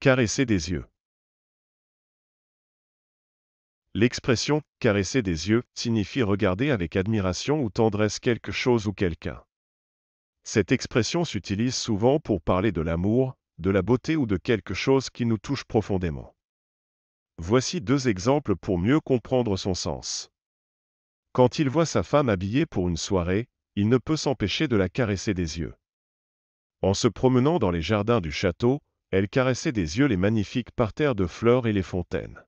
Caresser des yeux. L'expression caresser des yeux signifie regarder avec admiration ou tendresse quelque chose ou quelqu'un. Cette expression s'utilise souvent pour parler de l'amour, de la beauté ou de quelque chose qui nous touche profondément. Voici deux exemples pour mieux comprendre son sens. Quand il voit sa femme habillée pour une soirée, il ne peut s'empêcher de la caresser des yeux. En se promenant dans les jardins du château, elle caressait des yeux les magnifiques parterres de fleurs et les fontaines.